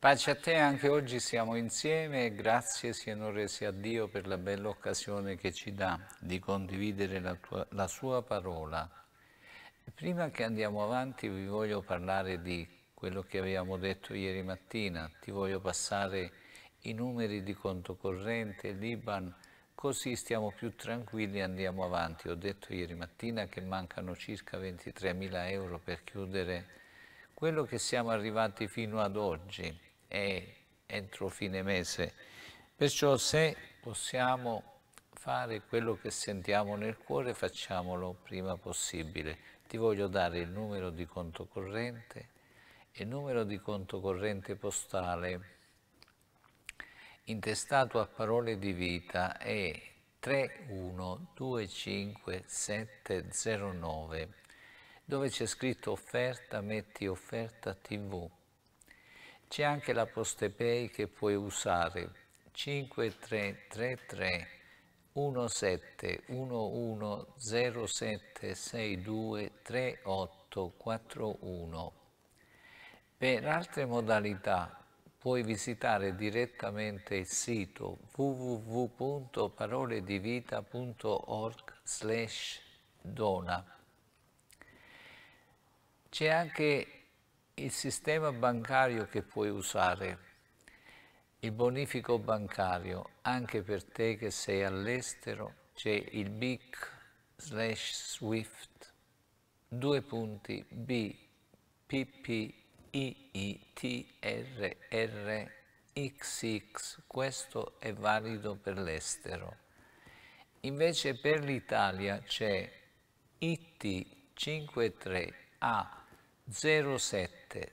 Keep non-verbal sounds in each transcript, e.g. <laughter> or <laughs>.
Pace a te, anche oggi siamo insieme e grazie siano resi a Dio per la bella occasione che ci dà di condividere la, tua, la Sua parola. Prima che andiamo avanti vi voglio parlare di quello che avevamo detto ieri mattina, ti voglio passare i numeri di conto corrente, l'Iban, così stiamo più tranquilli e andiamo avanti. Ho detto ieri mattina che mancano circa 23.000 euro per chiudere quello che siamo arrivati fino ad oggi e entro fine mese. Perciò se possiamo fare quello che sentiamo nel cuore, facciamolo prima possibile. Ti voglio dare il numero di conto corrente il numero di conto corrente postale intestato a parole di vita è 3125709 dove c'è scritto offerta, metti offerta tv c'è anche la postepay che puoi usare 5333 17 171107623841. Per altre modalità puoi visitare direttamente il sito www.paroledivita.org slash dona. C'è anche il sistema bancario che puoi usare, il bonifico bancario, anche per te che sei all'estero, c'è il BIC slash SWIFT, due punti B, P, P, I, I, T, R, R, XX, questo è valido per l'estero. Invece per l'Italia c'è IT 53A 07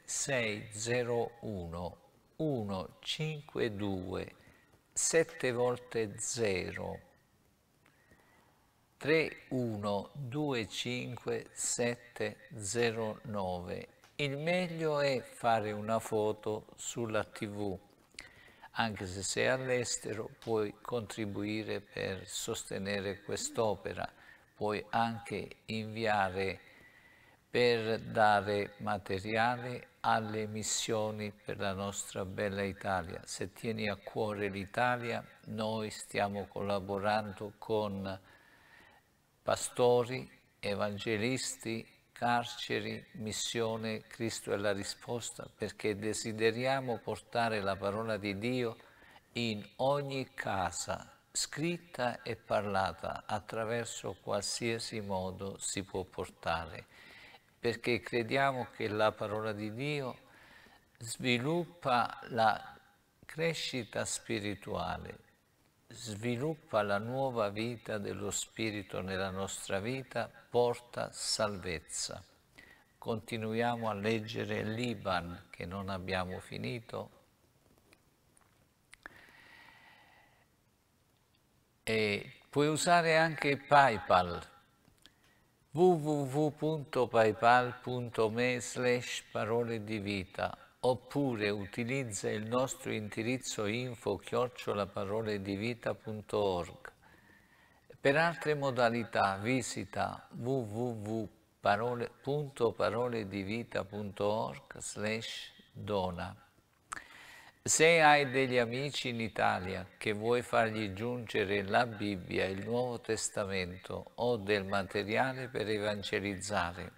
601 152 7 volte 0 3125709 il meglio è fare una foto sulla tv anche se sei all'estero puoi contribuire per sostenere quest'opera puoi anche inviare per dare materiale alle missioni per la nostra bella Italia. Se tieni a cuore l'Italia, noi stiamo collaborando con pastori, evangelisti, carceri, missione, Cristo è la risposta, perché desideriamo portare la parola di Dio in ogni casa, scritta e parlata, attraverso qualsiasi modo si può portare perché crediamo che la parola di Dio sviluppa la crescita spirituale, sviluppa la nuova vita dello Spirito nella nostra vita, porta salvezza. Continuiamo a leggere l'Iban che non abbiamo finito. E puoi usare anche PayPal www.paypal.me slash parole di vita oppure utilizza il nostro indirizzo info chiocciolaparoledivita.org. Per altre modalità visita www.paroledivita.org slash dona. Se hai degli amici in Italia che vuoi fargli giungere la Bibbia, il Nuovo Testamento o del materiale per evangelizzare,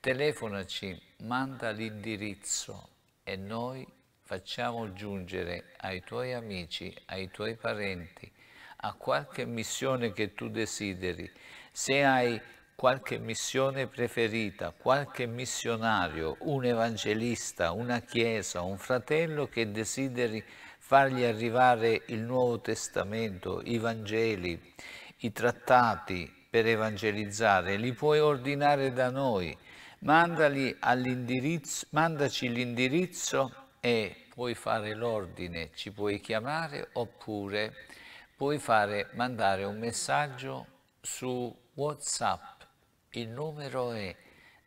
telefonaci, manda l'indirizzo e noi facciamo giungere ai tuoi amici, ai tuoi parenti, a qualche missione che tu desideri. Se hai qualche missione preferita, qualche missionario, un evangelista, una chiesa, un fratello che desideri fargli arrivare il Nuovo Testamento, i Vangeli, i trattati per evangelizzare, li puoi ordinare da noi, mandaci l'indirizzo e puoi fare l'ordine, ci puoi chiamare oppure puoi fare, mandare un messaggio su WhatsApp il numero è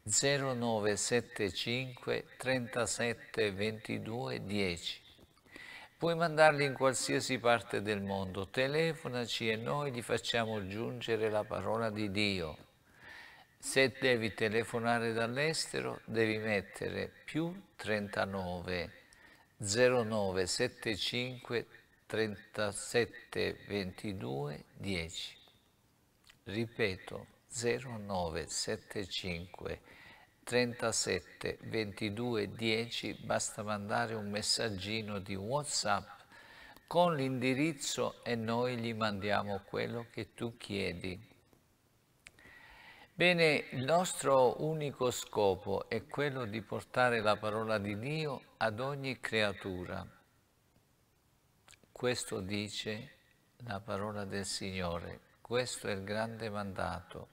0975 37 22 10. Puoi mandarli in qualsiasi parte del mondo, telefonaci e noi gli facciamo giungere la parola di Dio. Se devi telefonare dall'estero devi mettere più 39 0975 37 22 10. Ripeto 0975 37 22 10 basta mandare un messaggino di Whatsapp con l'indirizzo e noi gli mandiamo quello che tu chiedi. Bene, il nostro unico scopo è quello di portare la parola di Dio ad ogni creatura. Questo dice la parola del Signore, questo è il grande mandato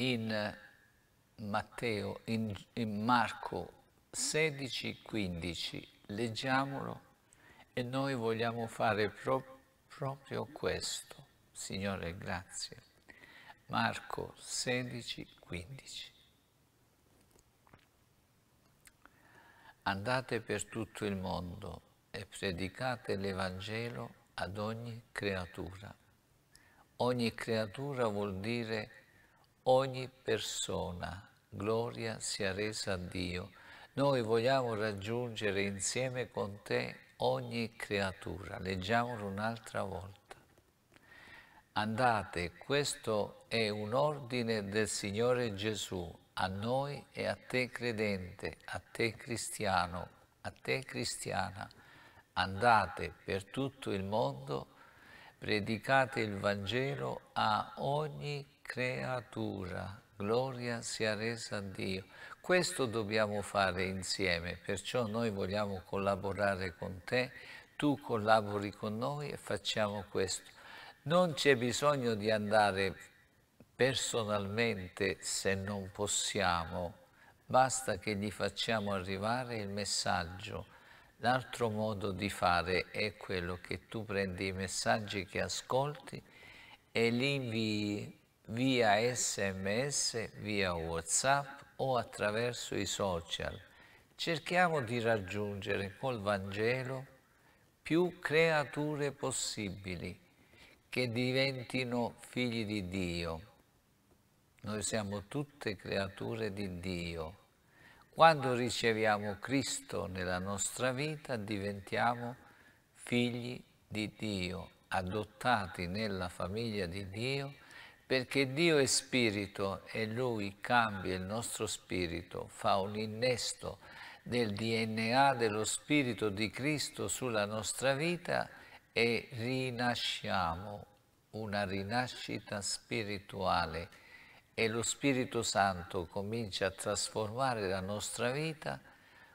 in Matteo, in, in Marco 16, 15, leggiamolo e noi vogliamo fare pro, proprio questo. Signore, grazie. Marco 16, 15. Andate per tutto il mondo e predicate l'Evangelo ad ogni creatura. Ogni creatura vuol dire ogni persona. Gloria sia resa a Dio. Noi vogliamo raggiungere insieme con te ogni creatura. Leggiamolo un'altra volta. Andate, questo è un ordine del Signore Gesù, a noi e a te credente, a te cristiano, a te cristiana. Andate per tutto il mondo predicate il Vangelo a ogni creatura, gloria sia resa a Dio. Questo dobbiamo fare insieme, perciò noi vogliamo collaborare con te, tu collabori con noi e facciamo questo. Non c'è bisogno di andare personalmente se non possiamo, basta che gli facciamo arrivare il messaggio. L'altro modo di fare è quello che tu prendi i messaggi che ascolti e li invii via sms, via whatsapp o attraverso i social. Cerchiamo di raggiungere col Vangelo più creature possibili che diventino figli di Dio. Noi siamo tutte creature di Dio. Quando riceviamo Cristo nella nostra vita diventiamo figli di Dio, adottati nella famiglia di Dio perché Dio è spirito e Lui cambia il nostro spirito, fa un innesto del DNA dello spirito di Cristo sulla nostra vita e rinasciamo, una rinascita spirituale e lo Spirito Santo comincia a trasformare la nostra vita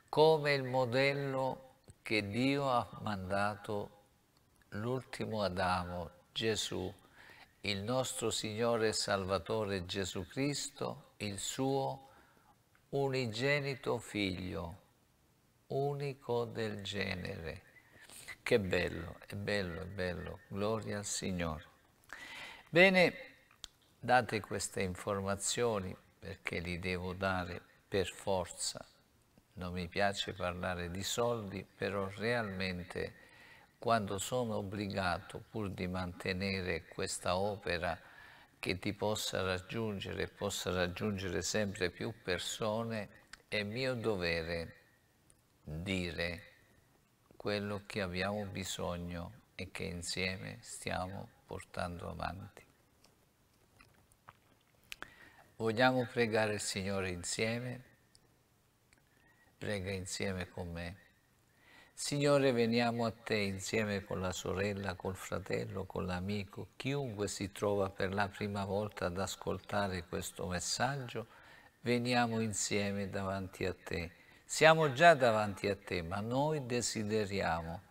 come il modello che Dio ha mandato l'ultimo Adamo, Gesù, il nostro Signore e Salvatore Gesù Cristo, il suo unigenito figlio, unico del genere. Che bello, è bello, è bello, gloria al Signore. Bene, date queste informazioni perché li devo dare per forza. Non mi piace parlare di soldi, però realmente quando sono obbligato pur di mantenere questa opera che ti possa raggiungere possa raggiungere sempre più persone, è mio dovere dire quello che abbiamo bisogno e che insieme stiamo portando avanti. Vogliamo pregare il Signore insieme? Prega insieme con me. Signore, veniamo a te insieme con la sorella, col fratello, con l'amico, chiunque si trova per la prima volta ad ascoltare questo messaggio, veniamo insieme davanti a te. Siamo già davanti a te, ma noi desideriamo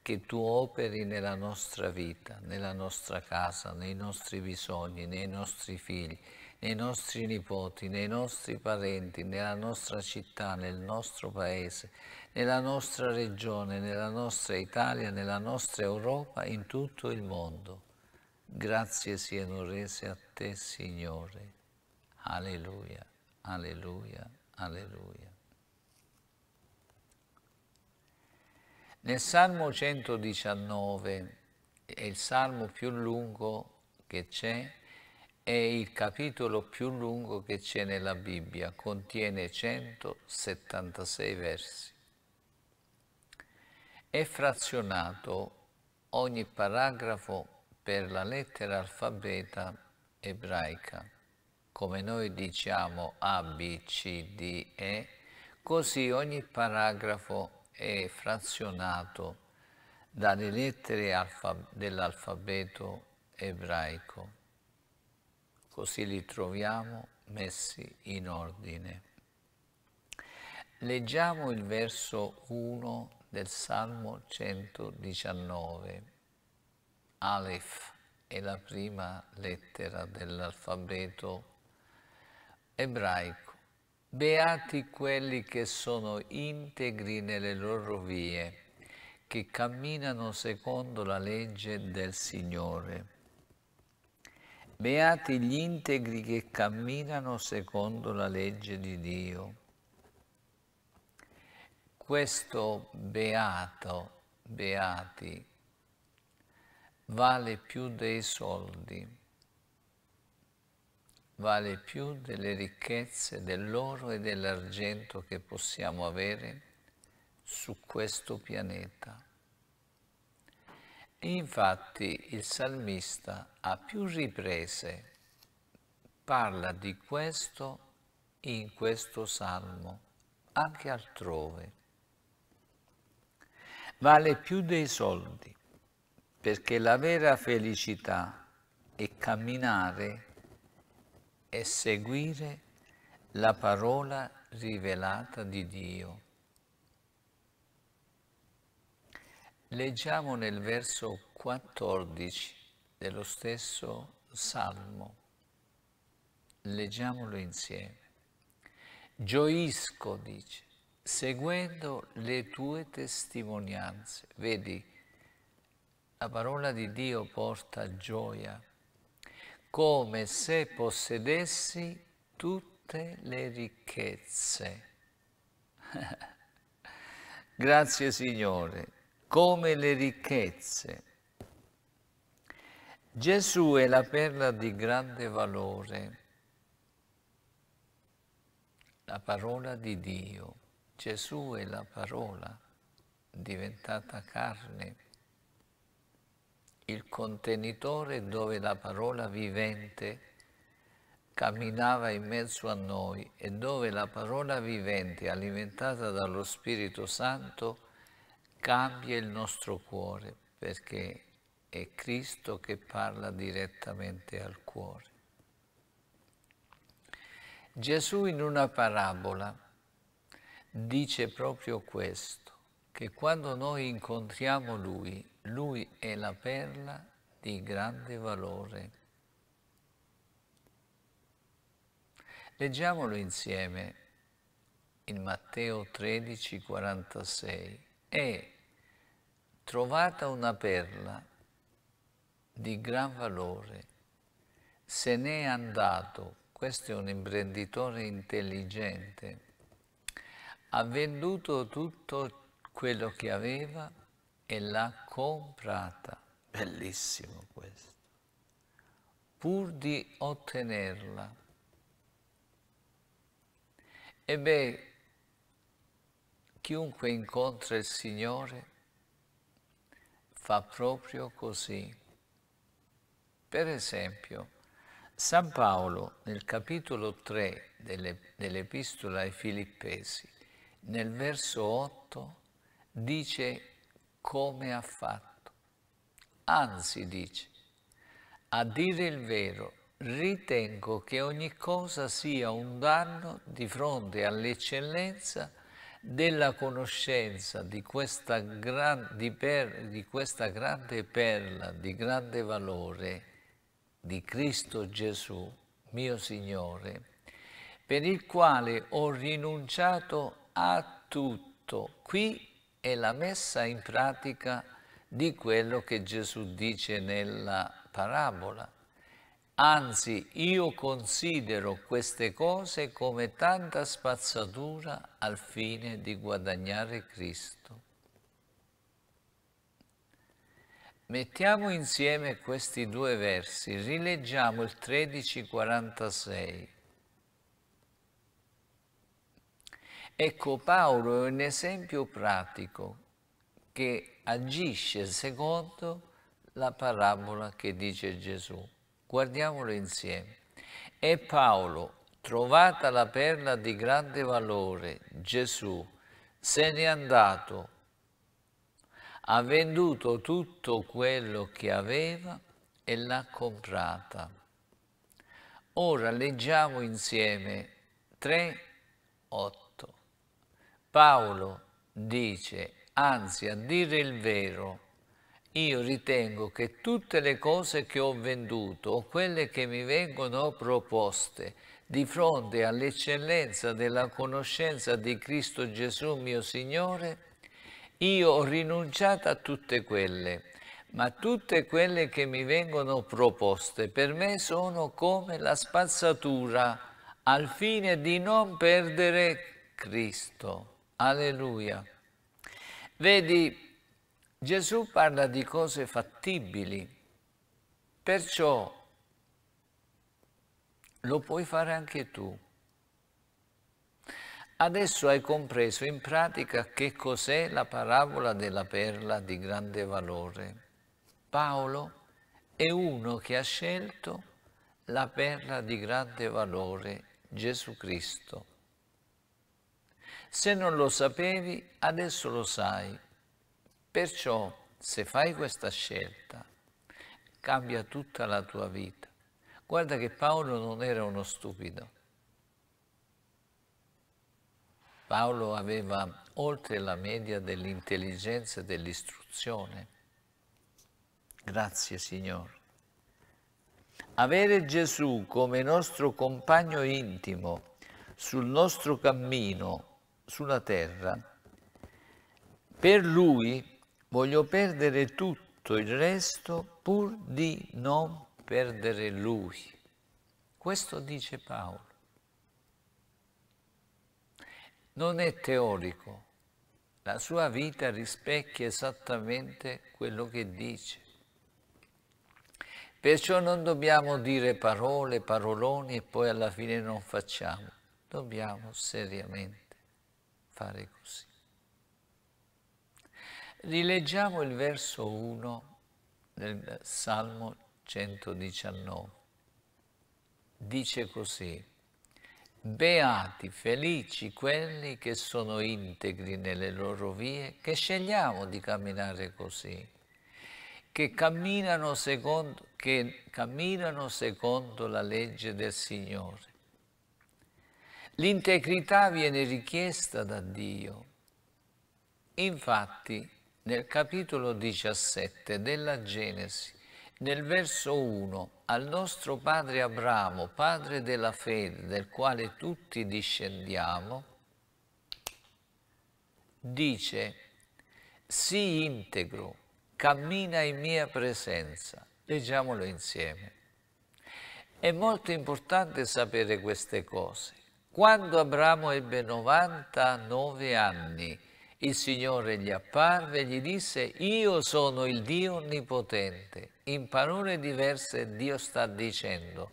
che tu operi nella nostra vita, nella nostra casa, nei nostri bisogni, nei nostri figli, nei nostri nipoti, nei nostri parenti, nella nostra città, nel nostro paese, nella nostra regione, nella nostra Italia, nella nostra Europa, in tutto il mondo. Grazie siano rese a te, Signore. Alleluia, alleluia, alleluia. Nel Salmo 119, è il salmo più lungo che c'è, è il capitolo più lungo che c'è nella Bibbia, contiene 176 versi è frazionato ogni paragrafo per la lettera alfabeta ebraica. Come noi diciamo A, B, C, D, E, così ogni paragrafo è frazionato dalle lettere dell'alfabeto ebraico. Così li troviamo messi in ordine. Leggiamo il verso 1 del Salmo 119, Aleph è la prima lettera dell'alfabeto ebraico. Beati quelli che sono integri nelle loro vie, che camminano secondo la legge del Signore. Beati gli integri che camminano secondo la legge di Dio questo beato, beati, vale più dei soldi, vale più delle ricchezze dell'oro e dell'argento che possiamo avere su questo pianeta. E infatti il salmista a più riprese parla di questo in questo salmo, anche altrove vale più dei soldi, perché la vera felicità è camminare e seguire la parola rivelata di Dio. Leggiamo nel verso 14 dello stesso Salmo. Leggiamolo insieme. Gioisco, dice, seguendo le tue testimonianze. Vedi, la parola di Dio porta gioia, come se possedessi tutte le ricchezze. <laughs> Grazie Signore, come le ricchezze. Gesù è la perla di grande valore, la parola di Dio. Gesù è la parola diventata carne, il contenitore dove la parola vivente camminava in mezzo a noi e dove la parola vivente alimentata dallo Spirito Santo cambia il nostro cuore perché è Cristo che parla direttamente al cuore. Gesù in una parabola dice proprio questo, che quando noi incontriamo Lui, Lui è la perla di grande valore. Leggiamolo insieme in Matteo 13, 46. È trovata una perla di gran valore, se n'è andato, questo è un imprenditore intelligente, ha venduto tutto quello che aveva e l'ha comprata. Bellissimo questo. Pur di ottenerla. E beh, chiunque incontra il Signore fa proprio così. Per esempio, San Paolo nel capitolo 3 dell'Epistola dell ai Filippesi nel verso 8 dice come ha fatto, anzi dice, a dire il vero, ritengo che ogni cosa sia un danno di fronte all'eccellenza della conoscenza di questa, gran, di, per, di questa, grande perla di grande valore di Cristo Gesù, mio Signore, per il quale ho rinunciato a tutto. Qui è la messa in pratica di quello che Gesù dice nella parabola. Anzi, io considero queste cose come tanta spazzatura al fine di guadagnare Cristo. Mettiamo insieme questi due versi, rileggiamo il 1346. Ecco, Paolo è un esempio pratico che agisce secondo la parabola che dice Gesù. Guardiamolo insieme. E Paolo, trovata la perla di grande valore, Gesù, se n'è andato, ha venduto tutto quello che aveva e l'ha comprata. Ora leggiamo insieme 3, 8. Paolo dice, anzi a dire il vero, io ritengo che tutte le cose che ho venduto o quelle che mi vengono proposte di fronte all'eccellenza della conoscenza di Cristo Gesù mio Signore, io ho rinunciato a tutte quelle, ma tutte quelle che mi vengono proposte per me sono come la spazzatura al fine di non perdere Cristo. Alleluia. Vedi, Gesù parla di cose fattibili, perciò lo puoi fare anche tu. Adesso hai compreso in pratica che cos'è la parabola della perla di grande valore. Paolo è uno che ha scelto la perla di grande valore, Gesù Cristo. Se non lo sapevi, adesso lo sai. Perciò, se fai questa scelta, cambia tutta la tua vita. Guarda che Paolo non era uno stupido. Paolo aveva oltre la media dell'intelligenza e dell'istruzione. Grazie Signore. Avere Gesù come nostro compagno intimo sul nostro cammino sulla terra. Per lui voglio perdere tutto il resto pur di non perdere lui. Questo dice Paolo. Non è teorico, la sua vita rispecchia esattamente quello che dice. Perciò non dobbiamo dire parole, paroloni e poi alla fine non facciamo. Dobbiamo seriamente fare così. Rileggiamo il verso 1 del Salmo 119. Dice così, Beati, felici quelli che sono integri nelle loro vie, che scegliamo di camminare così, che camminano secondo, che camminano secondo la legge del Signore. L'integrità viene richiesta da Dio. Infatti, nel capitolo 17 della Genesi, nel verso 1, al nostro padre Abramo, padre della fede, del quale tutti discendiamo, dice, sii integro, cammina in mia presenza. Leggiamolo insieme. È molto importante sapere queste cose quando Abramo ebbe 99 anni, il Signore gli apparve e gli disse, io sono il Dio Onnipotente. In parole diverse Dio sta dicendo,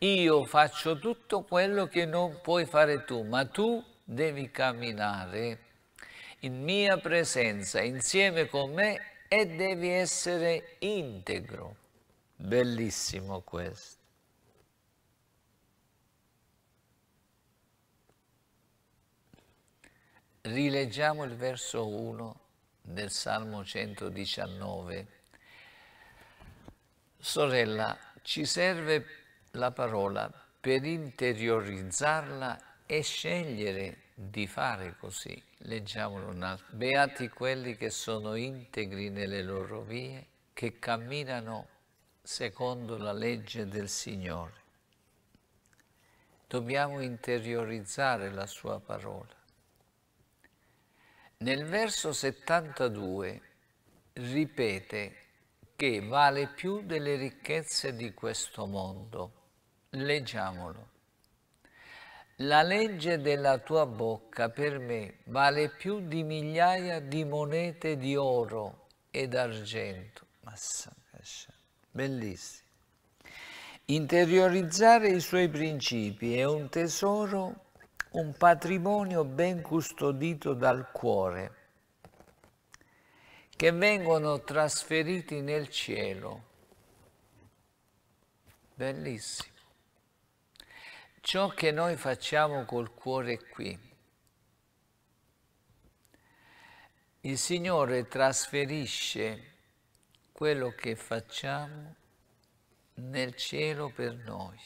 io faccio tutto quello che non puoi fare tu, ma tu devi camminare in mia presenza, insieme con me, e devi essere integro. Bellissimo questo. rileggiamo il verso 1 del Salmo 119. Sorella, ci serve la parola per interiorizzarla e scegliere di fare così. Leggiamolo un altro. Beati quelli che sono integri nelle loro vie, che camminano secondo la legge del Signore. Dobbiamo interiorizzare la sua parola. Nel verso 72 ripete che vale più delle ricchezze di questo mondo. Leggiamolo. La legge della tua bocca per me vale più di migliaia di monete di oro ed argento. Bellissimo. Interiorizzare i suoi principi è un tesoro un patrimonio ben custodito dal cuore, che vengono trasferiti nel cielo. Bellissimo. Ciò che noi facciamo col cuore qui, il Signore trasferisce quello che facciamo nel cielo per noi.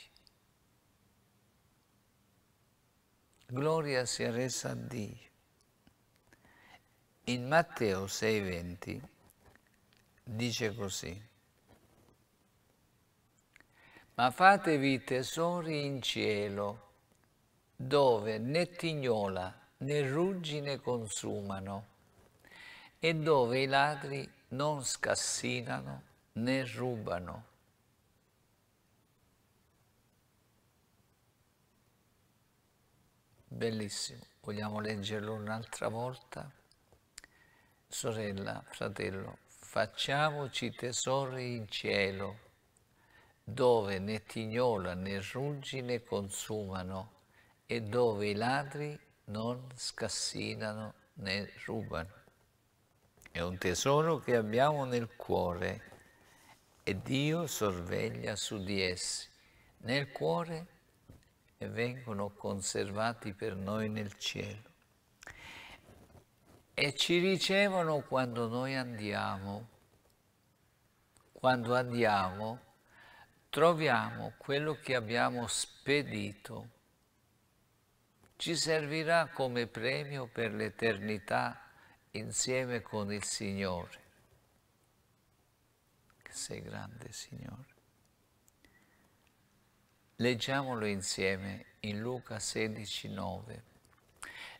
gloria sia resa a Dio. In Matteo 6,20 dice così, ma fatevi tesori in cielo, dove né tignola né ruggine consumano, e dove i ladri non scassinano né rubano Bellissimo, vogliamo leggerlo un'altra volta? Sorella, fratello, facciamoci tesori in cielo, dove né tignola né ruggine consumano e dove i ladri non scassinano né rubano. È un tesoro che abbiamo nel cuore e Dio sorveglia su di essi. Nel cuore e vengono conservati per noi nel cielo e ci ricevono quando noi andiamo. Quando andiamo troviamo quello che abbiamo spedito. Ci servirà come premio per l'eternità insieme con il Signore. Che sei grande, Signore. Leggiamolo insieme in Luca 16,9.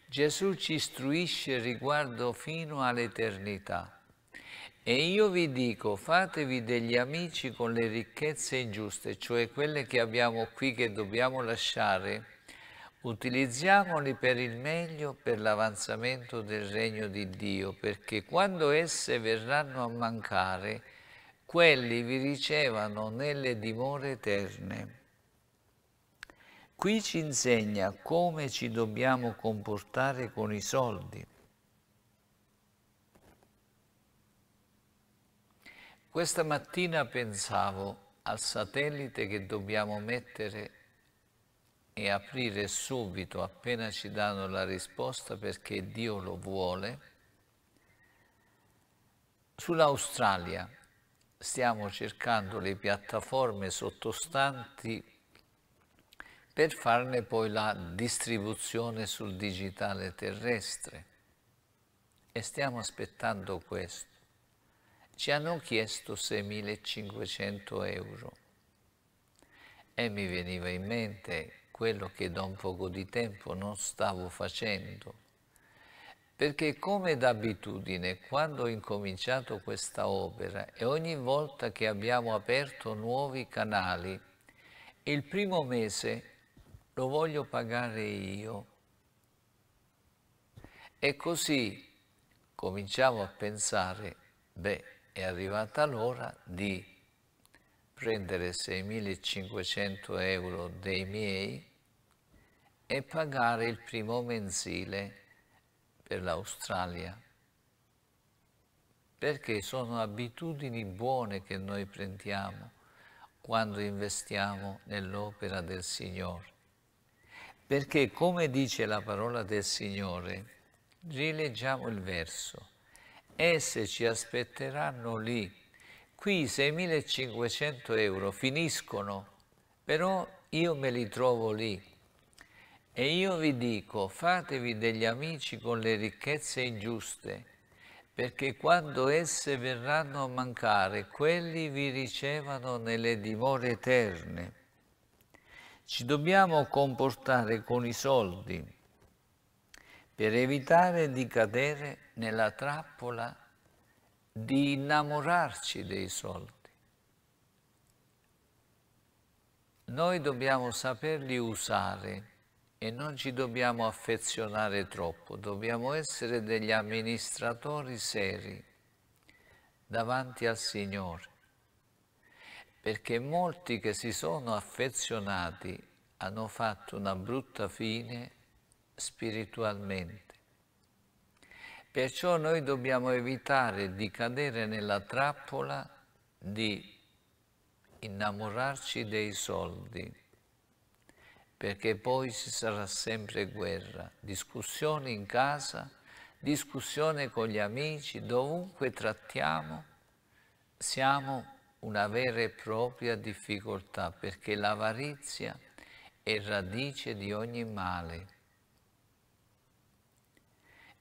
Gesù ci istruisce riguardo fino all'eternità. E io vi dico, fatevi degli amici con le ricchezze ingiuste, cioè quelle che abbiamo qui che dobbiamo lasciare, utilizziamoli per il meglio, per l'avanzamento del regno di Dio, perché quando esse verranno a mancare, quelli vi ricevano nelle dimore eterne. Qui ci insegna come ci dobbiamo comportare con i soldi. Questa mattina pensavo al satellite che dobbiamo mettere e aprire subito appena ci danno la risposta perché Dio lo vuole. Sull'Australia stiamo cercando le piattaforme sottostanti per farne poi la distribuzione sul digitale terrestre. E stiamo aspettando questo. Ci hanno chiesto 6.500 euro e mi veniva in mente quello che da un poco di tempo non stavo facendo. Perché come d'abitudine, quando ho incominciato questa opera e ogni volta che abbiamo aperto nuovi canali, il primo mese lo voglio pagare io. E così cominciamo a pensare, beh, è arrivata l'ora di prendere 6.500 euro dei miei e pagare il primo mensile per l'Australia. Perché sono abitudini buone che noi prendiamo quando investiamo nell'opera del Signore perché come dice la parola del Signore, rileggiamo il verso, esse ci aspetteranno lì, qui 6.500 euro finiscono, però io me li trovo lì. E io vi dico, fatevi degli amici con le ricchezze ingiuste, perché quando esse verranno a mancare, quelli vi ricevano nelle dimore eterne. Ci dobbiamo comportare con i soldi per evitare di cadere nella trappola di innamorarci dei soldi. Noi dobbiamo saperli usare e non ci dobbiamo affezionare troppo, dobbiamo essere degli amministratori seri davanti al Signore perché molti che si sono affezionati hanno fatto una brutta fine spiritualmente. Perciò noi dobbiamo evitare di cadere nella trappola di innamorarci dei soldi, perché poi ci sarà sempre guerra, discussione in casa, discussione con gli amici, dovunque trattiamo, siamo una vera e propria difficoltà perché l'avarizia è radice di ogni male.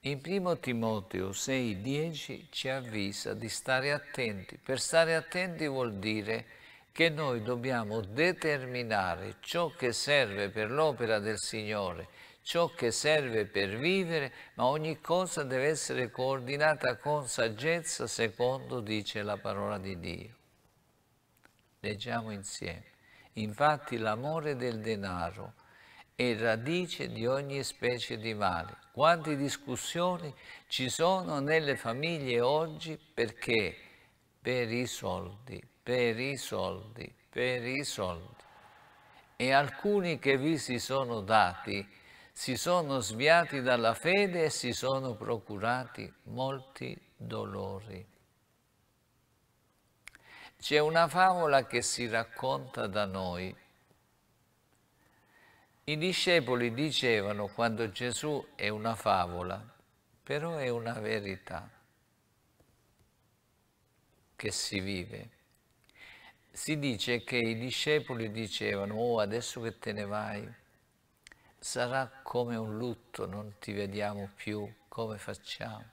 In 1 Timoteo 6,10 ci avvisa di stare attenti. Per stare attenti vuol dire che noi dobbiamo determinare ciò che serve per l'opera del Signore, ciò che serve per vivere, ma ogni cosa deve essere coordinata con saggezza secondo dice la parola di Dio. Leggiamo insieme. Infatti l'amore del denaro è radice di ogni specie di male. Quante discussioni ci sono nelle famiglie oggi perché per i soldi, per i soldi, per i soldi. E alcuni che vi si sono dati si sono sviati dalla fede e si sono procurati molti dolori. C'è una favola che si racconta da noi. I discepoli dicevano quando Gesù è una favola, però è una verità che si vive. Si dice che i discepoli dicevano, oh adesso che te ne vai, sarà come un lutto, non ti vediamo più, come facciamo?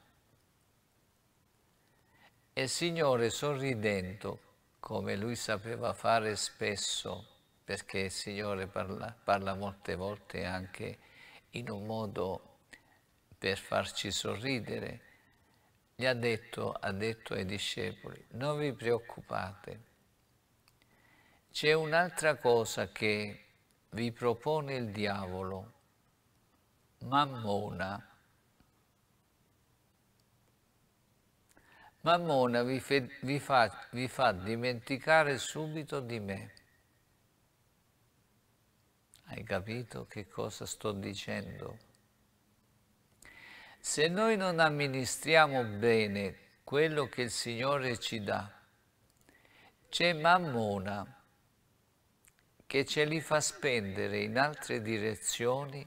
E il Signore sorridendo come lui sapeva fare spesso, perché il Signore parla, parla molte volte anche in un modo per farci sorridere, gli ha detto, ha detto ai discepoli, non vi preoccupate, c'è un'altra cosa che vi propone il diavolo, mammona, Mammona vi, fe, vi, fa, vi fa dimenticare subito di me. Hai capito che cosa sto dicendo? Se noi non amministriamo bene quello che il Signore ci dà, c'è Mammona che ce li fa spendere in altre direzioni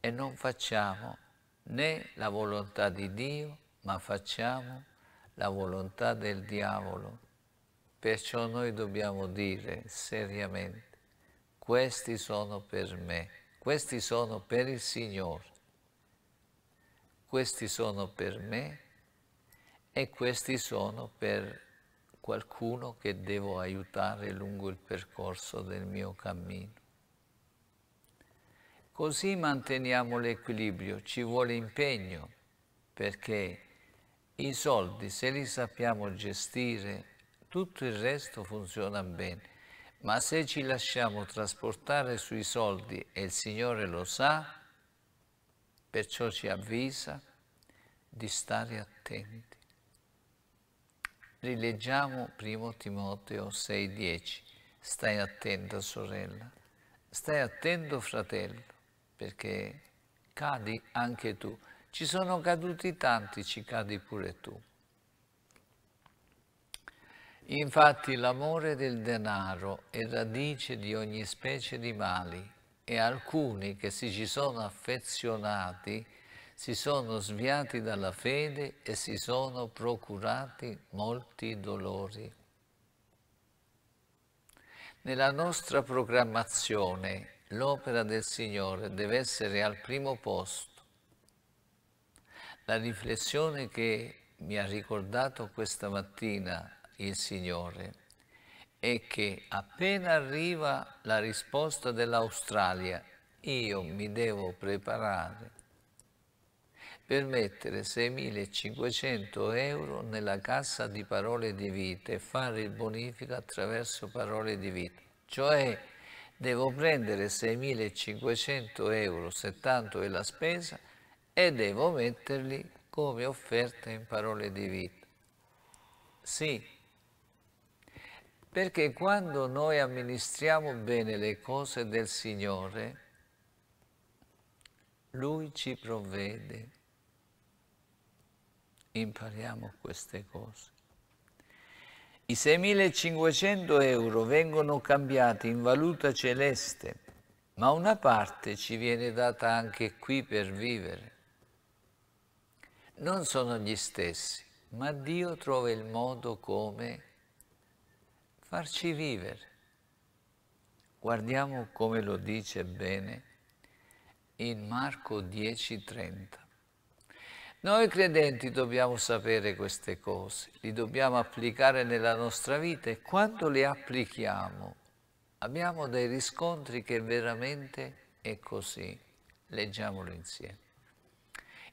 e non facciamo né la volontà di Dio, ma facciamo la volontà del diavolo. Perciò noi dobbiamo dire seriamente, questi sono per me, questi sono per il Signore, questi sono per me e questi sono per qualcuno che devo aiutare lungo il percorso del mio cammino. Così manteniamo l'equilibrio, ci vuole impegno perché i soldi, se li sappiamo gestire, tutto il resto funziona bene. Ma se ci lasciamo trasportare sui soldi e il Signore lo sa, perciò ci avvisa di stare attenti. Rileggiamo 1 Timoteo 6,10. Stai attenta sorella, stai attento fratello, perché cadi anche tu. Ci sono caduti tanti, ci cadi pure tu. Infatti l'amore del denaro è radice di ogni specie di mali e alcuni che si ci sono affezionati si sono sviati dalla fede e si sono procurati molti dolori. Nella nostra programmazione l'opera del Signore deve essere al primo posto la riflessione che mi ha ricordato questa mattina il Signore è che appena arriva la risposta dell'Australia, io mi devo preparare per mettere 6.500 euro nella cassa di parole di vita e fare il bonifico attraverso parole di vita. Cioè devo prendere 6.500 euro, 70 è la spesa, e devo metterli come offerta in parole di vita. Sì, perché quando noi amministriamo bene le cose del Signore, Lui ci provvede. Impariamo queste cose. I 6.500 euro vengono cambiati in valuta celeste, ma una parte ci viene data anche qui per vivere non sono gli stessi, ma Dio trova il modo come farci vivere. Guardiamo come lo dice bene in Marco 10:30. Noi credenti dobbiamo sapere queste cose, li dobbiamo applicare nella nostra vita e quando le applichiamo abbiamo dei riscontri che veramente è così. Leggiamolo insieme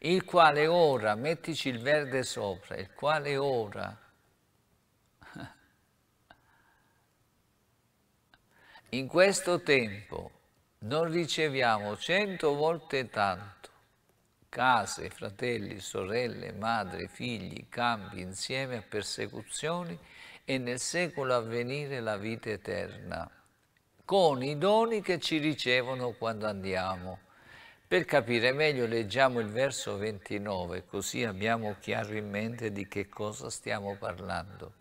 il quale ora, mettici il verde sopra, il quale ora, <laughs> in questo tempo non riceviamo cento volte tanto, case, fratelli, sorelle, madri, figli, campi, insieme a persecuzioni e nel secolo a venire la vita eterna, con i doni che ci ricevono quando andiamo per capire meglio leggiamo il verso 29, così abbiamo chiaro in mente di che cosa stiamo parlando.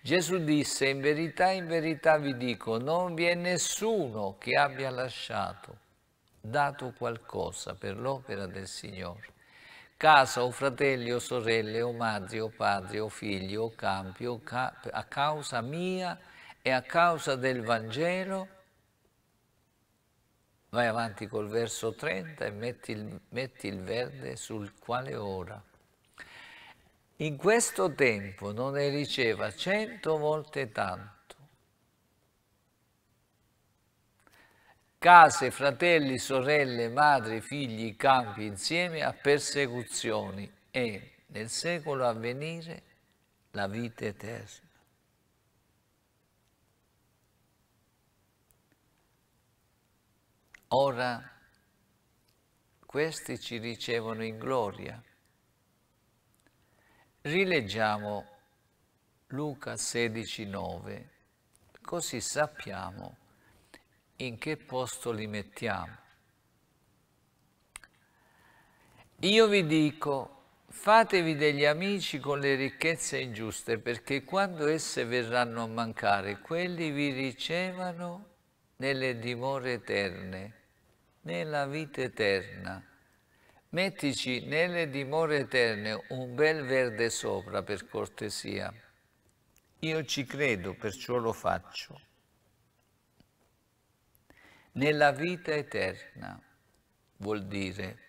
Gesù disse, in verità, in verità vi dico, non vi è nessuno che abbia lasciato, dato qualcosa per l'opera del Signore. Casa o fratelli o sorelle o madri o padri o figli o campi o ca a causa mia e a causa del Vangelo Vai avanti col verso 30 e metti il, metti il verde sul quale ora. In questo tempo non ne riceva cento volte tanto. Case, fratelli, sorelle, madri, figli, campi insieme a persecuzioni e nel secolo a venire la vita eterna. Ora questi ci ricevono in gloria. Rileggiamo Luca 16,9, così sappiamo in che posto li mettiamo. Io vi dico, fatevi degli amici con le ricchezze ingiuste, perché quando esse verranno a mancare, quelli vi ricevano nelle dimore eterne, nella vita eterna. Mettici nelle dimore eterne un bel verde sopra, per cortesia. Io ci credo, perciò lo faccio. Nella vita eterna vuol dire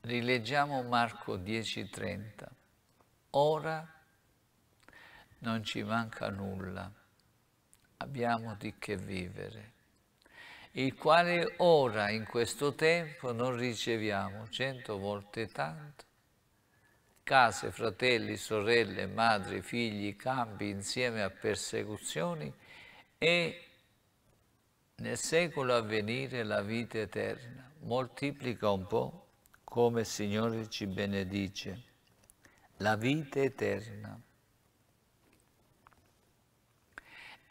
Rileggiamo Marco 10:30. Ora non ci manca nulla, abbiamo di che vivere, il quale ora in questo tempo non riceviamo cento volte tanto. Case, fratelli, sorelle, madri, figli, campi insieme a persecuzioni e nel secolo a venire la vita eterna. Moltiplica un po' come il Signore ci benedice. La vita eterna.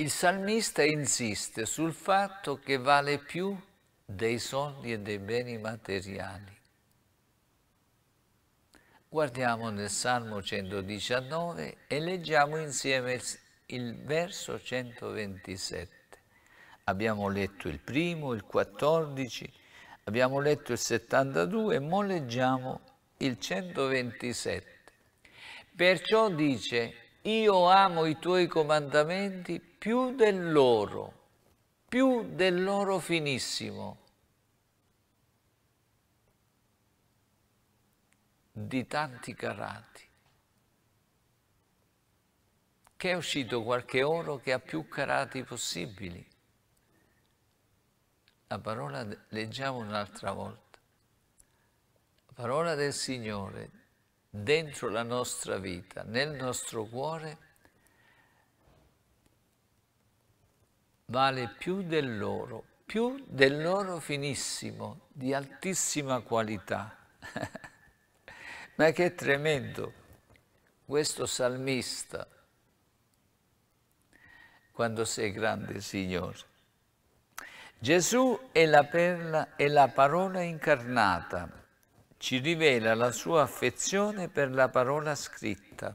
il salmista insiste sul fatto che vale più dei soldi e dei beni materiali. Guardiamo nel Salmo 119 e leggiamo insieme il verso 127. Abbiamo letto il primo, il 14, abbiamo letto il 72 e mo leggiamo il 127. Perciò dice, io amo i tuoi comandamenti più dell'oro, più dell'oro finissimo, di tanti carati, che è uscito qualche oro che ha più carati possibili. La parola, leggiamo un'altra volta, la parola del Signore dentro la nostra vita, nel nostro cuore, vale più dell'oro, più dell'oro finissimo, di altissima qualità. <laughs> Ma che tremendo questo salmista, quando sei grande Signore. Gesù è la perla e la parola incarnata, ci rivela la sua affezione per la parola scritta.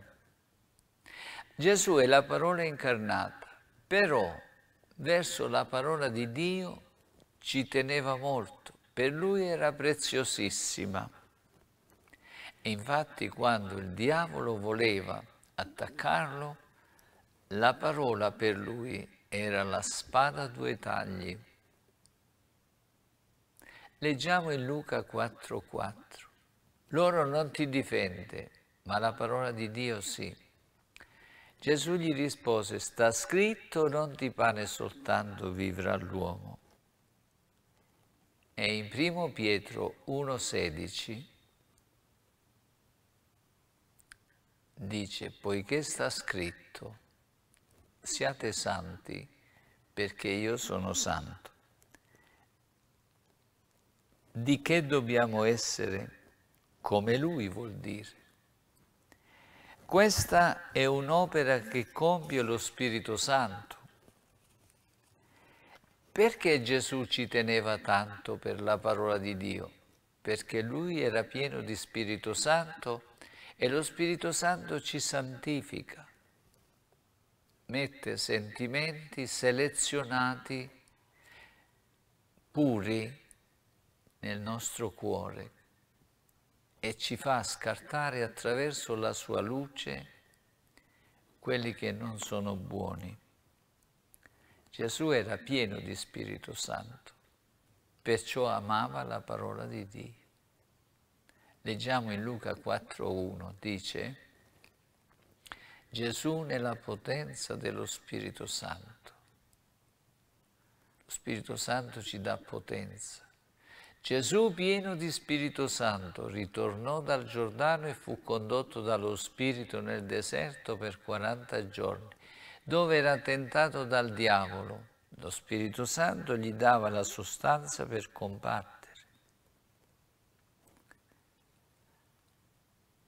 Gesù è la parola incarnata, però verso la parola di Dio ci teneva molto, per lui era preziosissima. E infatti quando il diavolo voleva attaccarlo, la parola per lui era la spada a due tagli. Leggiamo in Luca 4,4. Loro non ti difende, ma la parola di Dio sì. Gesù gli rispose, sta scritto non di pane soltanto vivrà l'uomo. E in 1 Pietro 1,16 dice, poiché sta scritto, siate santi perché io sono santo. Di che dobbiamo essere come Lui vuol dire? Questa è un'opera che compie lo Spirito Santo. Perché Gesù ci teneva tanto per la parola di Dio? Perché lui era pieno di Spirito Santo e lo Spirito Santo ci santifica, mette sentimenti selezionati puri nel nostro cuore, e ci fa scartare attraverso la sua luce quelli che non sono buoni. Gesù era pieno di Spirito Santo, perciò amava la parola di Dio. Leggiamo in Luca 4.1, dice, Gesù nella potenza dello Spirito Santo. Lo Spirito Santo ci dà potenza Gesù, pieno di Spirito Santo, ritornò dal Giordano e fu condotto dallo Spirito nel deserto per 40 giorni, dove era tentato dal diavolo. Lo Spirito Santo gli dava la sostanza per combattere.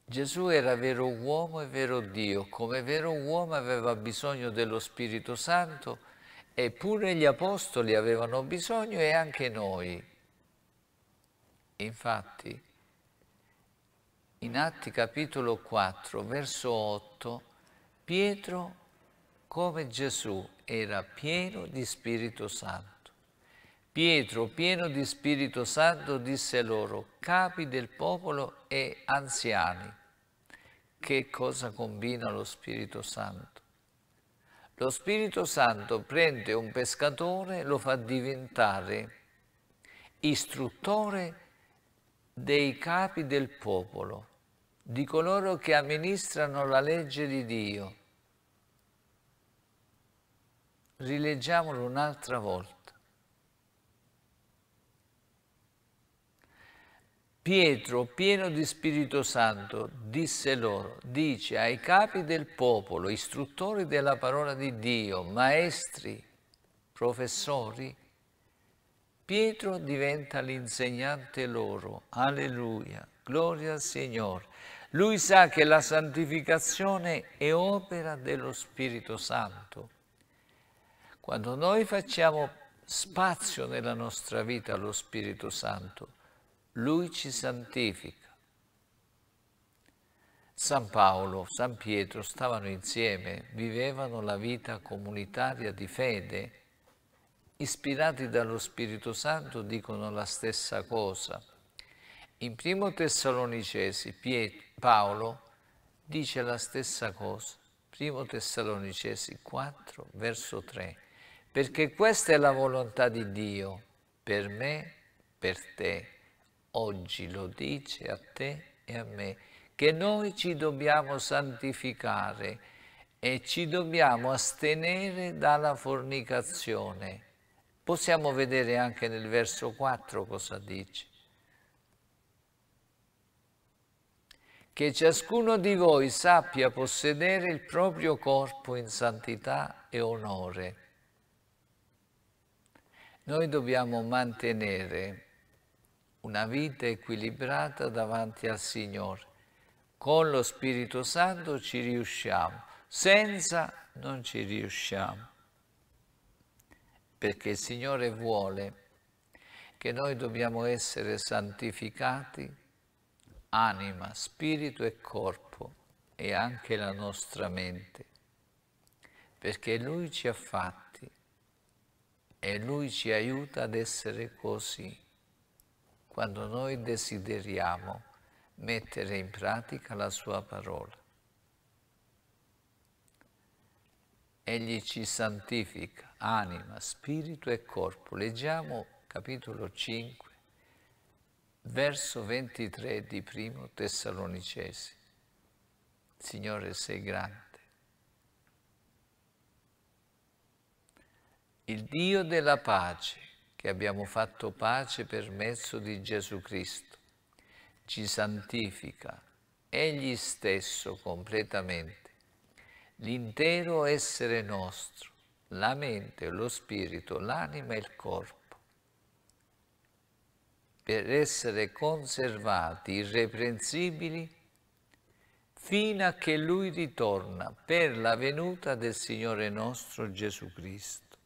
Gesù era vero uomo e vero Dio, come vero uomo aveva bisogno dello Spirito Santo, eppure gli apostoli avevano bisogno e anche noi infatti in Atti capitolo 4, verso 8, Pietro, come Gesù, era pieno di Spirito Santo. Pietro, pieno di Spirito Santo, disse loro, capi del popolo e anziani, che cosa combina lo Spirito Santo? Lo Spirito Santo prende un pescatore, lo fa diventare istruttore dei capi del popolo, di coloro che amministrano la legge di Dio. Rileggiamolo un'altra volta. Pietro, pieno di Spirito Santo, disse loro, dice ai capi del popolo, istruttori della parola di Dio, maestri, professori, Pietro diventa l'insegnante loro. Alleluia, gloria al Signore. Lui sa che la santificazione è opera dello Spirito Santo. Quando noi facciamo spazio nella nostra vita allo Spirito Santo, Lui ci santifica. San Paolo, San Pietro stavano insieme, vivevano la vita comunitaria di fede, ispirati dallo Spirito Santo dicono la stessa cosa. In primo Tessalonicesi Piet Paolo dice la stessa cosa. Primo Tessalonicesi 4 verso 3. Perché questa è la volontà di Dio per me, per te. Oggi lo dice a te e a me che noi ci dobbiamo santificare e ci dobbiamo astenere dalla fornicazione Possiamo vedere anche nel verso 4 cosa dice. Che ciascuno di voi sappia possedere il proprio corpo in santità e onore. Noi dobbiamo mantenere una vita equilibrata davanti al Signore. Con lo Spirito Santo ci riusciamo, senza non ci riusciamo perché il Signore vuole che noi dobbiamo essere santificati anima, spirito e corpo e anche la nostra mente, perché Lui ci ha fatti e Lui ci aiuta ad essere così quando noi desideriamo mettere in pratica la Sua parola. Egli ci santifica, anima, spirito e corpo. Leggiamo capitolo 5, verso 23 di primo Tessalonicesi. Signore, sei grande. Il Dio della pace, che abbiamo fatto pace per mezzo di Gesù Cristo, ci santifica Egli stesso completamente l'intero essere nostro, la mente, lo spirito, l'anima e il corpo, per essere conservati irreprensibili fino a che Lui ritorna per la venuta del Signore nostro Gesù Cristo.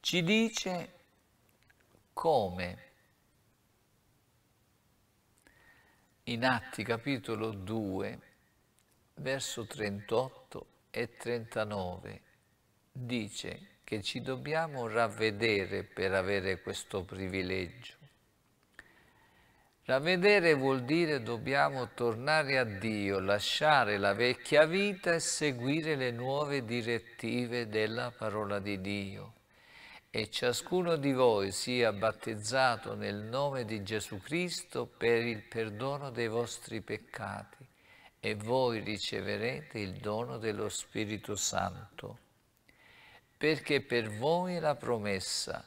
Ci dice come in Atti capitolo 2 verso 38 e 39 dice che ci dobbiamo ravvedere per avere questo privilegio. Ravvedere vuol dire dobbiamo tornare a Dio, lasciare la vecchia vita e seguire le nuove direttive della parola di Dio. E ciascuno di voi sia battezzato nel nome di Gesù Cristo per il perdono dei vostri peccati e voi riceverete il dono dello Spirito Santo, perché per voi la promessa,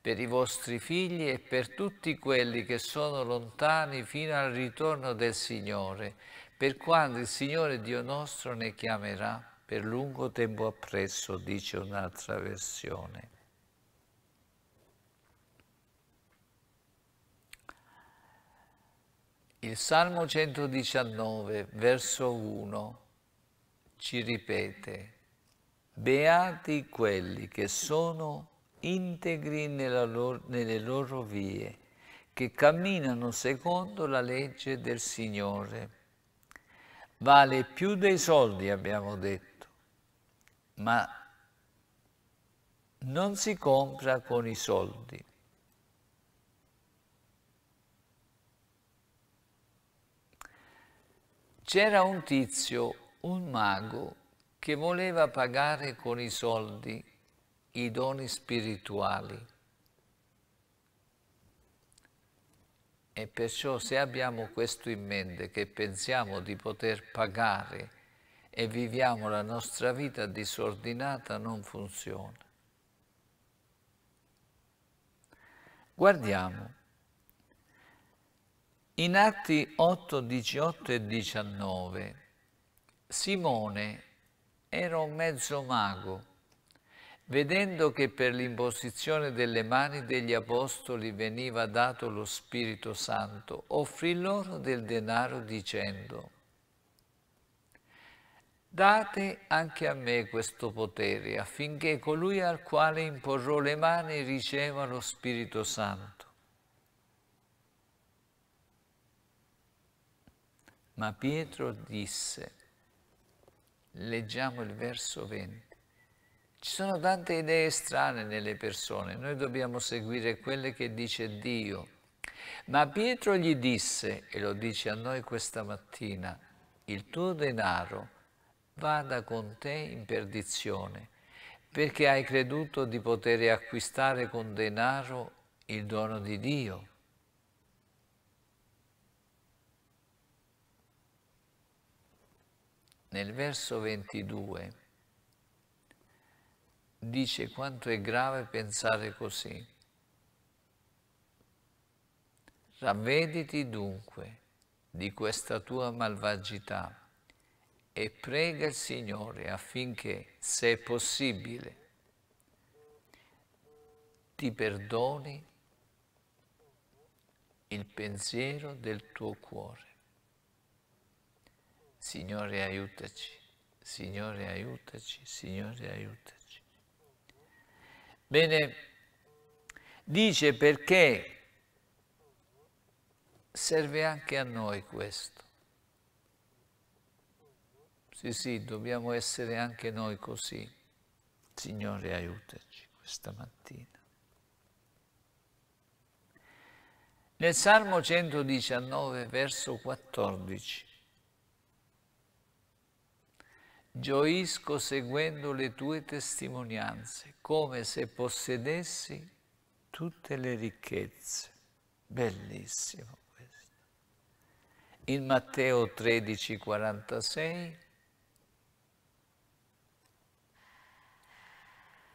per i vostri figli e per tutti quelli che sono lontani fino al ritorno del Signore, per quando il Signore Dio nostro ne chiamerà per lungo tempo appresso, dice un'altra versione. Il Salmo 119, verso 1, ci ripete, Beati quelli che sono integri loro, nelle loro vie, che camminano secondo la legge del Signore. Vale più dei soldi, abbiamo detto, ma non si compra con i soldi. C'era un tizio, un mago, che voleva pagare con i soldi i doni spirituali. E perciò se abbiamo questo in mente, che pensiamo di poter pagare e viviamo la nostra vita disordinata, non funziona. Guardiamo in Atti 8, 18 e 19, Simone era un mezzo mago, vedendo che per l'imposizione delle mani degli apostoli veniva dato lo Spirito Santo, offrì loro del denaro dicendo Date anche a me questo potere, affinché colui al quale imporrò le mani riceva lo Spirito Santo. Ma Pietro disse, leggiamo il verso 20, ci sono tante idee strane nelle persone, noi dobbiamo seguire quelle che dice Dio. Ma Pietro gli disse, e lo dice a noi questa mattina, il tuo denaro vada con te in perdizione, perché hai creduto di poter acquistare con denaro il dono di Dio. nel verso 22 dice quanto è grave pensare così. Ravvediti dunque di questa tua malvagità e prega il Signore affinché, se è possibile, ti perdoni il pensiero del tuo cuore. Signore aiutaci, Signore aiutaci, Signore aiutaci. Bene, dice perché serve anche a noi questo. Sì, sì, dobbiamo essere anche noi così. Signore aiutaci questa mattina. Nel Salmo 119, verso 14, gioisco seguendo le tue testimonianze, come se possedessi tutte le ricchezze. Bellissimo questo. In Matteo 13, 46,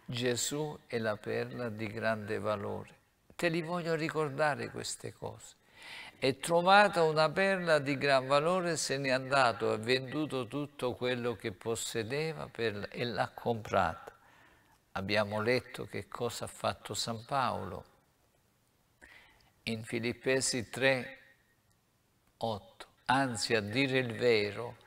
Gesù è la perla di grande valore. Te li voglio ricordare queste cose e trovata una perla di gran valore se n'è andato, ha venduto tutto quello che possedeva per, e l'ha comprata. Abbiamo letto che cosa ha fatto San Paolo in Filippesi 3, 8. Anzi, a dire il vero,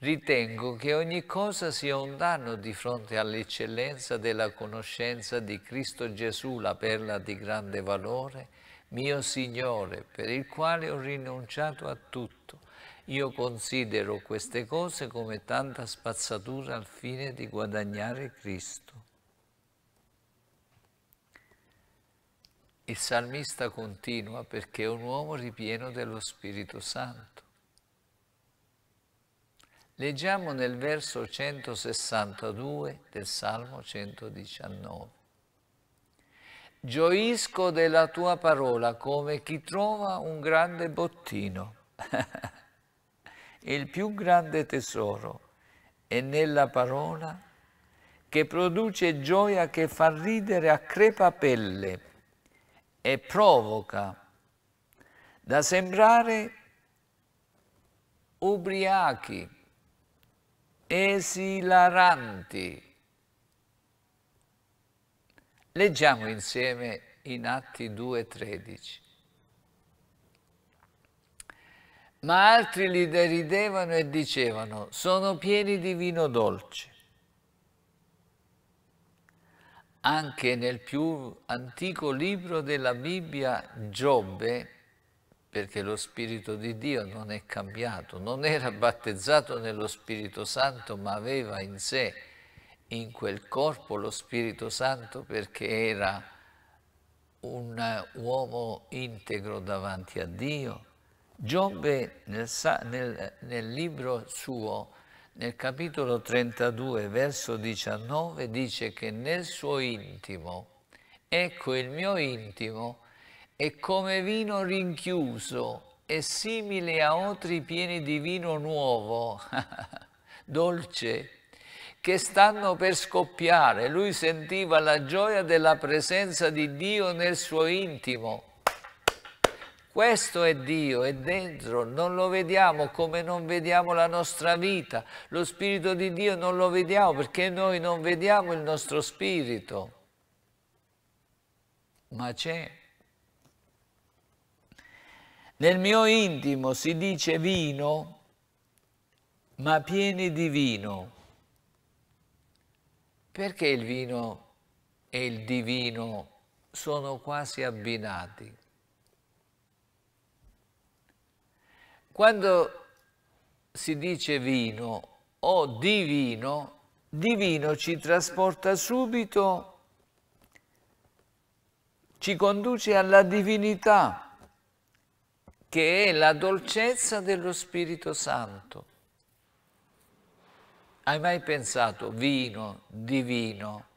ritengo che ogni cosa sia un danno di fronte all'eccellenza della conoscenza di Cristo Gesù, la perla di grande valore, mio Signore, per il quale ho rinunciato a tutto. Io considero queste cose come tanta spazzatura al fine di guadagnare Cristo. Il salmista continua perché è un uomo ripieno dello Spirito Santo. Leggiamo nel verso 162 del Salmo 119. Gioisco della tua parola come chi trova un grande bottino, <laughs> il più grande tesoro è nella parola che produce gioia che fa ridere a crepapelle e provoca da sembrare ubriachi, esilaranti, Leggiamo insieme in Atti 2,13. Ma altri li deridevano e dicevano, sono pieni di vino dolce. Anche nel più antico libro della Bibbia, Giobbe, perché lo Spirito di Dio non è cambiato, non era battezzato nello Spirito Santo, ma aveva in sé in quel corpo lo Spirito Santo perché era un uomo integro davanti a Dio. Giobbe nel, nel, nel libro suo, nel capitolo 32, verso 19, dice che nel suo intimo, ecco il mio intimo, è come vino rinchiuso, è simile a otri pieni di vino nuovo, <laughs> dolce, che stanno per scoppiare. Lui sentiva la gioia della presenza di Dio nel suo intimo. Questo è Dio, è dentro, non lo vediamo come non vediamo la nostra vita, lo Spirito di Dio non lo vediamo perché noi non vediamo il nostro Spirito, ma c'è. Nel mio intimo si dice vino, ma pieni di vino. Perché il vino e il divino sono quasi abbinati? Quando si dice vino o divino, divino ci trasporta subito, ci conduce alla divinità, che è la dolcezza dello Spirito Santo. Hai mai pensato vino, divino?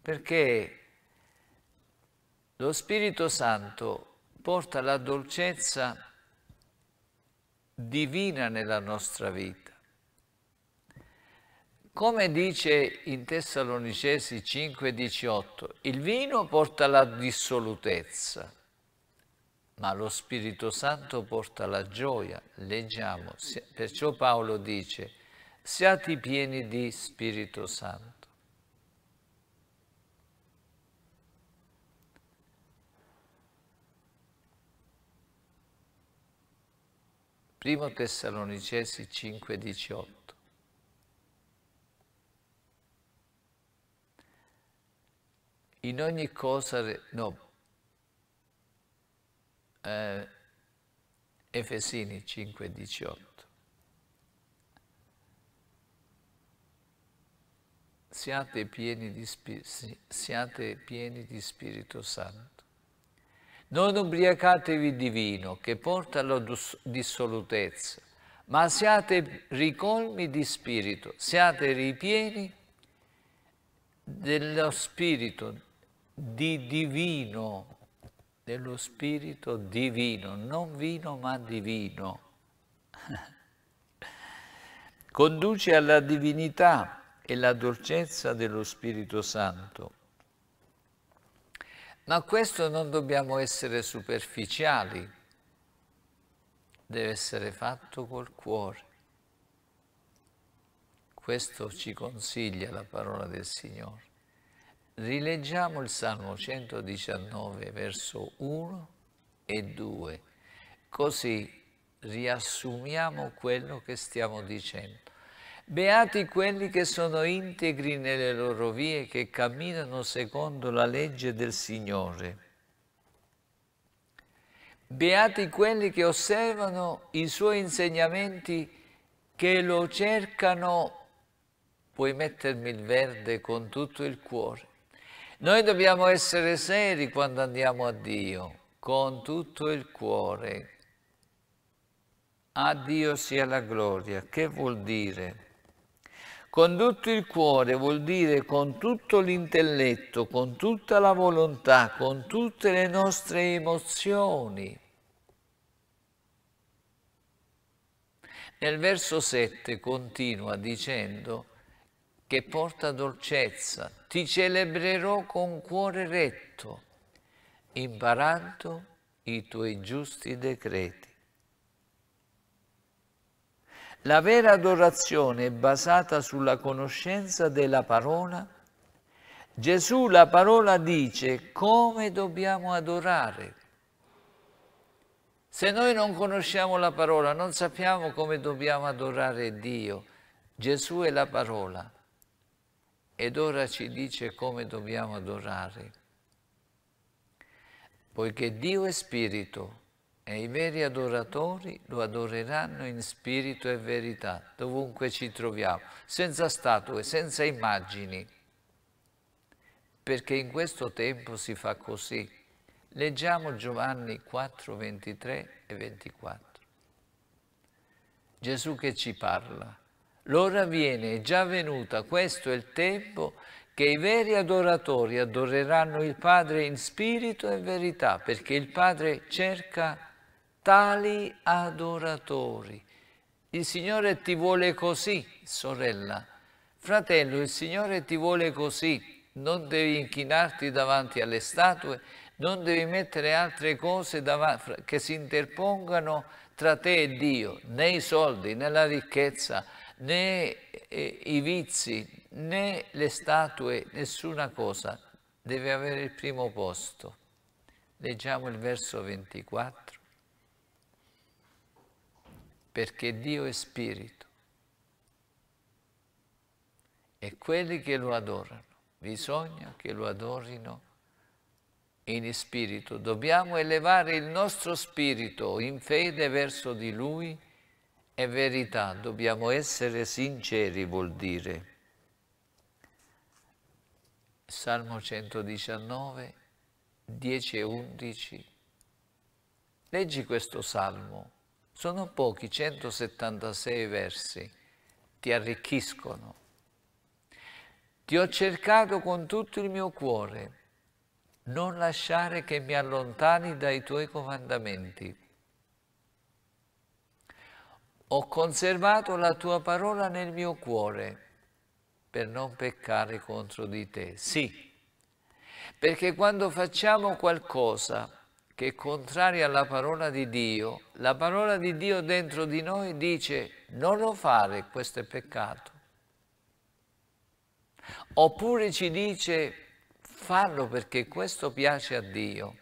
Perché lo Spirito Santo porta la dolcezza divina nella nostra vita. Come dice in Tessalonicesi 5,18, il vino porta la dissolutezza, ma lo Spirito Santo porta la gioia. Leggiamo, perciò Paolo dice, siate pieni di Spirito Santo. Primo Tessalonicesi 5,18 In ogni cosa, no, eh, Efesini 5,18 siate pieni di, siate pieni di Spirito Santo. Non ubriacatevi di vino che porta alla dissolutezza, ma siate ricolmi di spirito, siate ripieni dello spirito di divino, dello spirito divino, non vino ma divino. <laughs> Conduce alla divinità e la dolcezza dello Spirito Santo. Ma questo non dobbiamo essere superficiali, deve essere fatto col cuore. Questo ci consiglia la parola del Signore. Rileggiamo il Salmo 119, verso 1 e 2, così riassumiamo quello che stiamo dicendo. Beati quelli che sono integri nelle loro vie, che camminano secondo la legge del Signore. Beati quelli che osservano i suoi insegnamenti, che lo cercano, puoi mettermi il verde con tutto il cuore. Noi dobbiamo essere seri quando andiamo a Dio, con tutto il cuore. A Dio sia la gloria. Che vuol dire? Condotto il cuore vuol dire con tutto l'intelletto, con tutta la volontà, con tutte le nostre emozioni. Nel verso 7 continua dicendo che porta dolcezza, ti celebrerò con cuore retto, imparando i tuoi giusti decreti. La vera adorazione è basata sulla conoscenza della parola. Gesù la parola dice come dobbiamo adorare. Se noi non conosciamo la parola, non sappiamo come dobbiamo adorare Dio. Gesù è la parola ed ora ci dice come dobbiamo adorare. Poiché Dio è spirito e i veri adoratori lo adoreranno in spirito e verità, dovunque ci troviamo, senza statue, senza immagini, perché in questo tempo si fa così. Leggiamo Giovanni 4, 23 e 24. Gesù che ci parla. L'ora viene, è già venuta, questo è il tempo che i veri adoratori adoreranno il Padre in spirito e verità, perché il Padre cerca tali adoratori. Il Signore ti vuole così, sorella. Fratello, il Signore ti vuole così. Non devi inchinarti davanti alle statue, non devi mettere altre cose che si interpongano tra te e Dio, né i soldi, né la ricchezza, né eh, i vizi, né le statue, nessuna cosa. Deve avere il primo posto. Leggiamo il verso 24 perché Dio è spirito e quelli che lo adorano bisogna che lo adorino in spirito. Dobbiamo elevare il nostro spirito in fede verso di Lui e verità. Dobbiamo essere sinceri, vuol dire. Salmo 119, 10 e 11. Leggi questo salmo sono pochi, 176 versi, ti arricchiscono. Ti ho cercato con tutto il mio cuore, non lasciare che mi allontani dai tuoi comandamenti. Ho conservato la tua parola nel mio cuore per non peccare contro di te. Sì, perché quando facciamo qualcosa che è contraria alla parola di Dio, la parola di Dio dentro di noi dice non lo fare, questo è peccato. Oppure ci dice farlo perché questo piace a Dio.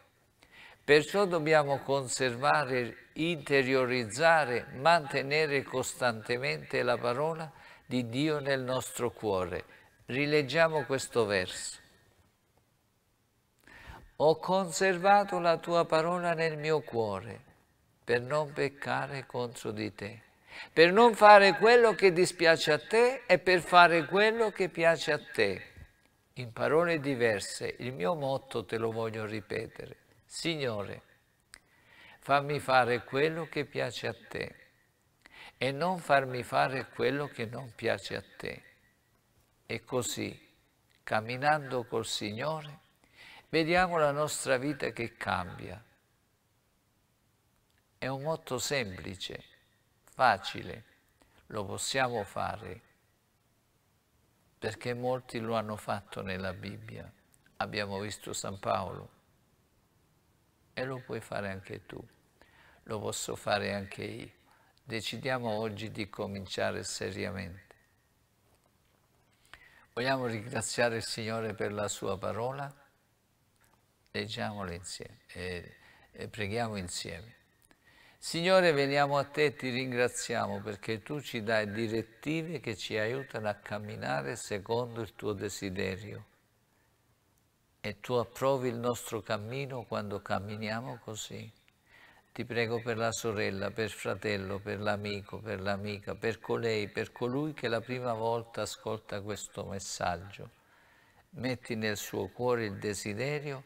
Perciò dobbiamo conservare, interiorizzare, mantenere costantemente la parola di Dio nel nostro cuore. Rileggiamo questo verso. Ho conservato la tua parola nel mio cuore per non peccare contro di te, per non fare quello che dispiace a te e per fare quello che piace a te. In parole diverse, il mio motto te lo voglio ripetere. Signore, fammi fare quello che piace a te e non farmi fare quello che non piace a te. E così, camminando col Signore, Vediamo la nostra vita che cambia. È un motto semplice, facile, lo possiamo fare perché molti lo hanno fatto nella Bibbia. Abbiamo visto San Paolo e lo puoi fare anche tu, lo posso fare anche io. Decidiamo oggi di cominciare seriamente. Vogliamo ringraziare il Signore per la sua parola leggiamole insieme e, eh, e eh, preghiamo insieme. Signore, veniamo a te e ti ringraziamo perché tu ci dai direttive che ci aiutano a camminare secondo il tuo desiderio e tu approvi il nostro cammino quando camminiamo così. Ti prego per la sorella, per il fratello, per l'amico, per l'amica, per colei, per colui che la prima volta ascolta questo messaggio. Metti nel suo cuore il desiderio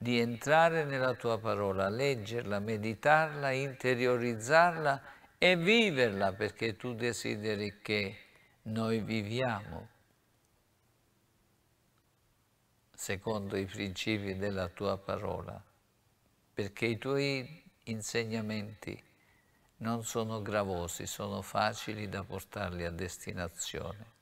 di entrare nella tua parola, leggerla, meditarla, interiorizzarla e viverla perché tu desideri che noi viviamo secondo i principi della tua parola, perché i tuoi insegnamenti non sono gravosi, sono facili da portarli a destinazione.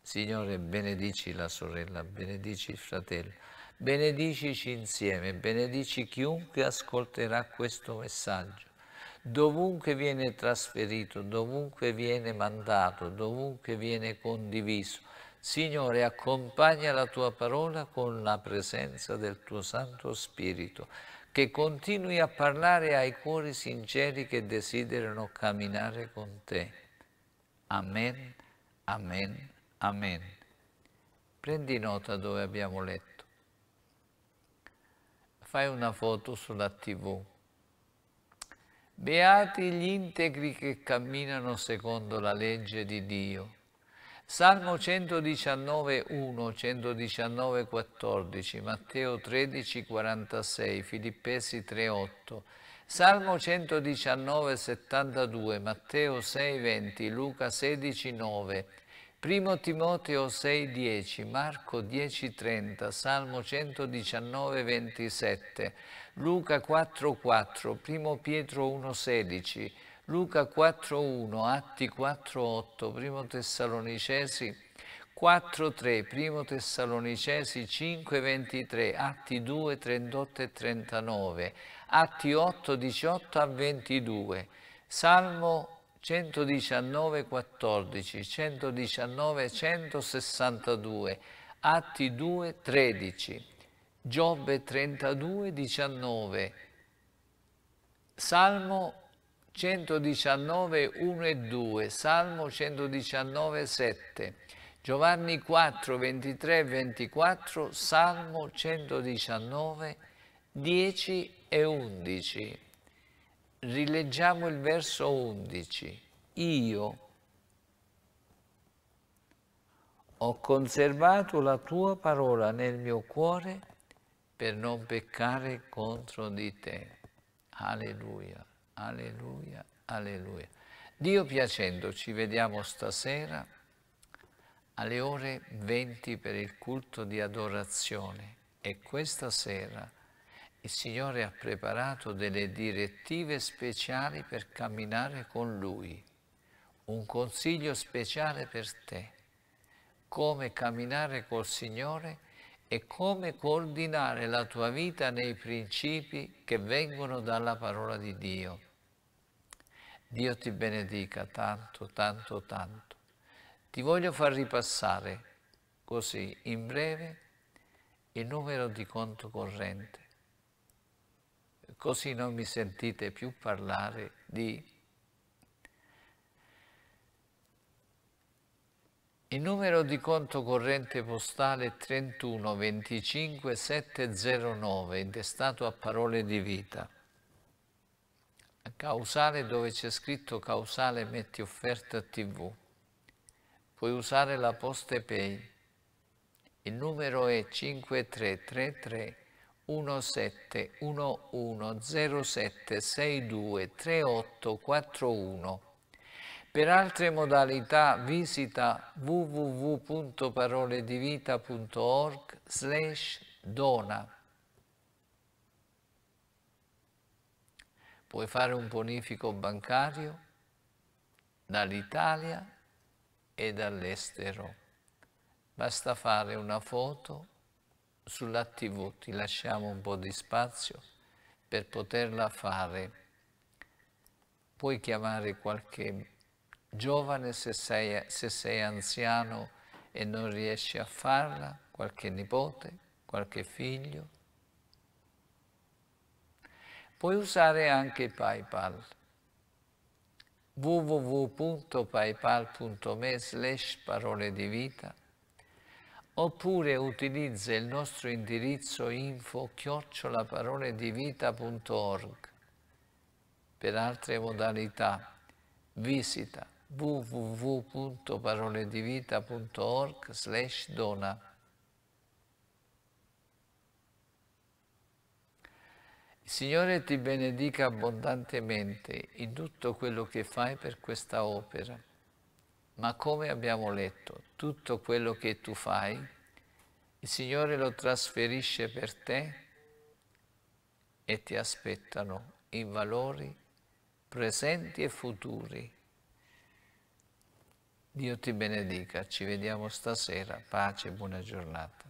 Signore, benedici la sorella, benedici il fratello, Benedicici insieme, benedici chiunque ascolterà questo messaggio. Dovunque viene trasferito, dovunque viene mandato, dovunque viene condiviso, Signore, accompagna la tua parola con la presenza del tuo Santo Spirito, che continui a parlare ai cuori sinceri che desiderano camminare con te. Amen, amen, amen. Prendi nota dove abbiamo letto fai una foto sulla tv. Beati gli integri che camminano secondo la legge di Dio. Salmo 119, 1, 119, 14, Matteo 13, 46, Filippesi 3, 8, Salmo 119, 72, Matteo 6, 20, Luca 16, 9, 1 Timoteo 6,10, Marco 10,30, Salmo 119,27, Luca 4,4, 1 Pietro 1,16, Luca 4,1, Atti 4,8, 1 Tessalonicesi 4,3, 1 Tessalonicesi 5,23, Atti 2, 38 e 39, Atti 8, 18 a 22, Salmo 119, 14, 119, 162, Atti 2, 13, Giobbe 32, 19, Salmo 119, 1 e 2, Salmo 119, 7, Giovanni 4, 23 e 24, Salmo 119, 10 e 11 rileggiamo il verso 11. Io ho conservato la tua parola nel mio cuore per non peccare contro di te. Alleluia, alleluia, alleluia. Dio piacendo, ci vediamo stasera alle ore 20 per il culto di adorazione e questa sera il Signore ha preparato delle direttive speciali per camminare con Lui, un consiglio speciale per te, come camminare col Signore e come coordinare la tua vita nei principi che vengono dalla parola di Dio. Dio ti benedica tanto, tanto, tanto. Ti voglio far ripassare così in breve il numero di conto corrente così non mi sentite più parlare di... Il numero di conto corrente postale 31 25 709, intestato a parole di vita. Causale dove c'è scritto causale metti offerta tv. Puoi usare la Poste Pay. Il numero è 5333 171107623841. Per altre modalità visita www.paroledivita.org slash dona. Puoi fare un bonifico bancario dall'Italia e dall'estero. Basta fare una foto sulla TV, ti lasciamo un po' di spazio per poterla fare. Puoi chiamare qualche giovane se sei, se sei anziano e non riesci a farla, qualche nipote, qualche figlio. Puoi usare anche PayPal www.paypal.me slash parole di vita oppure utilizza il nostro indirizzo info chiocciolaparoledivita.org. Per altre modalità visita www.paroledivita.org slash dona. Il Signore ti benedica abbondantemente in tutto quello che fai per questa opera ma come abbiamo letto, tutto quello che tu fai, il Signore lo trasferisce per te e ti aspettano in valori presenti e futuri. Dio ti benedica, ci vediamo stasera, pace e buona giornata.